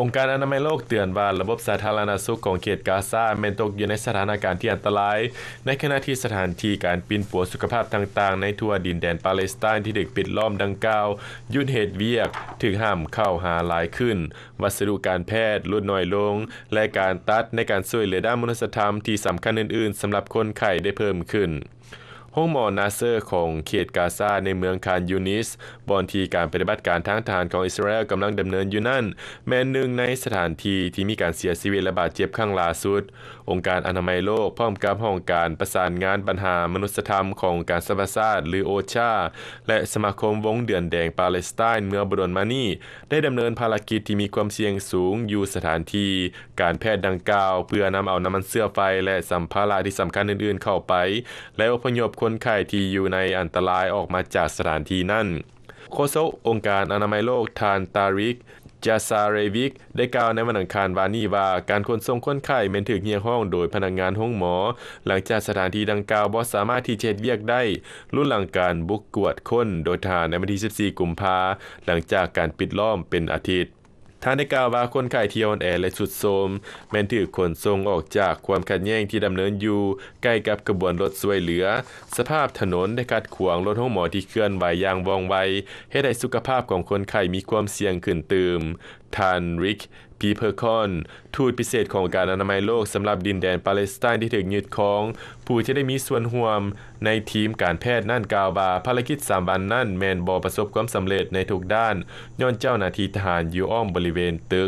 องค์การอนามัยโลกเตือนว่าระบบสาธารณสุขของเขตกาซาแม้นตกอยู่ในสถานการณ์ที่อันตราย ในขณะที่สถานที่การปินปัวสุขภาพต่างๆ ในทั่วดินแดนปาเลสไตน์ที่ถูกปิดล้อมดังกล่าวยุดเหตุเวียก ถึงห้ามเข้าหาหลายขึ้น วัสดุการแพทย์ลดน้อยลง และการตัดในการช่วยเหลือด้านมนุษยธรรมที่สำคัญอื่นๆสำหรับคนไข้ได้เพิ่มขึ้นห้องหมอนาเซอร์ของเขตกาซาในเมืองคานยูนิสบอนทีการปฏิบัติการทางทหารของอิสราเอลกำลังดำเนินอยู่นั่น แม้หนึ่งในสถานที่ที่มีการเสียชีวิตและบาดเจ็บข้างล่าสุด องค์การอนามัยโลกพร้อมกับห้องการประสานงานปัญหามนุษยธรรมของการสัประาติหรือโอชาและสมาคมวงเดือนแดงปาเลสไตน์เมื่อบรนมานี่ได้ดำเนินภารกิจที่มีความเสี่ยงสูงอยู่สถานที่การแพทย์ดังกล่าว เพื่อนำเอาน้ำมันเสื้อไฟและสัมภาระที่สำคัญอื่นๆ เข้าไป และอพยพคนคนไข้ที่อยู่ในอันตรายออกมาจากสถานที่นั่น โคโซ องค์การอนามัยโลกทานตาริกจาซาเรวิกได้กล่าวในวันอังคารวานี้ว่า การขนส่งคนไข้เป็นถึกเฮียห้องโดยพนักงงานห้องหมอ หลังจากสถานที่ดังกล่าวบ่สามารถที่เะ็ดเวียกได้ รุ่นหลังการบุกกวดคนโดยทหารในวันที่ 14 กุมภาหลังจากการปิดล้อมเป็นอาทิตย์ท่านได้กล่าวว่าคนไข้ที่อ่อนแอและสุดโทมแม้นถือคนทรงออกจากความขัดแย้งที่ดำเนินอยู่ ใกล้กับกระบวนรถช่วยเหลือ สภาพถนนได้ขัดขวางรถห้องหมอที่เคลื่อนไหวอย่างว่องไวเฮ็ดให้สุขภาพของคนไข้มีความเสี่ยงขึ้นตืมทานริกพีเพอร์คอน ทูตพิเศษของการอนามัยโลกสำหรับดินแดน ปาเลสไตน์ที่ถึงยึดของ ผู้ที่ได้มีส่วนห่วม ในทีมการแพทย์นั่นกาวบาภารกิจสามวันนั่นแมนบอประสบความสำเร็จในทุกด้านย้อนเจ้าหน้าที่ทหารอยู่อ้อมบริเวณตึก